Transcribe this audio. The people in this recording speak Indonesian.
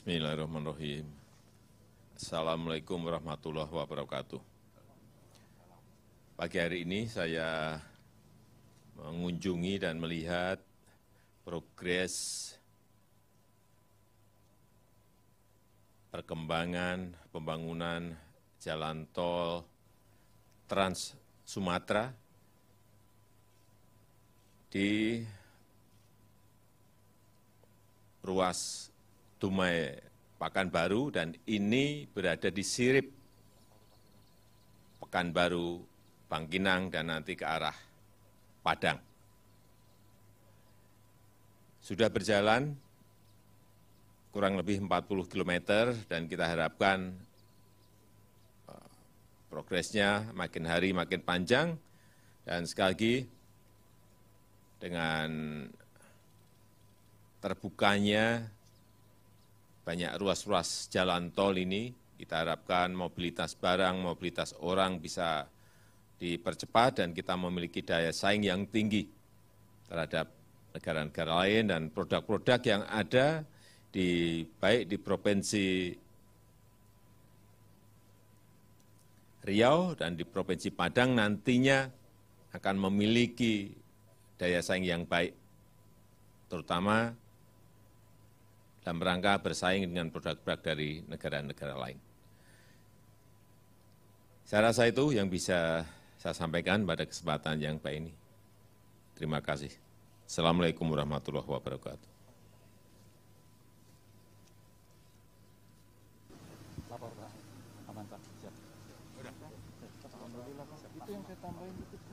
Bismillahirrahmanirrahim. Assalamualaikum warahmatullahi wabarakatuh. Pagi hari ini saya mengunjungi dan melihat progres perkembangan pembangunan jalan tol Trans Sumatera di ruas dumai Pekanbaru dan ini berada di sirip pekanbaru bangkinang dan nanti ke arah padang sudah berjalan kurang lebih 40 km dan kita harapkan eh, progresnya makin hari makin panjang dan sekali lagi dengan terbukanya banyak ruas-ruas jalan tol ini, kita harapkan mobilitas barang, mobilitas orang bisa dipercepat dan kita memiliki daya saing yang tinggi terhadap negara-negara lain dan produk-produk yang ada di baik di provinsi Riau dan di provinsi Padang nantinya akan memiliki daya saing yang baik terutama dalam rangka bersaing dengan produk-produk dari negara-negara lain. Saya rasa itu yang bisa saya sampaikan pada kesempatan yang baik ini. Terima kasih. Assalamualaikum warahmatullahi wabarakatuh. Lapor, Pak. Aman, Pak. Siap. Alhamdulillah, Itu yang saya tambahin.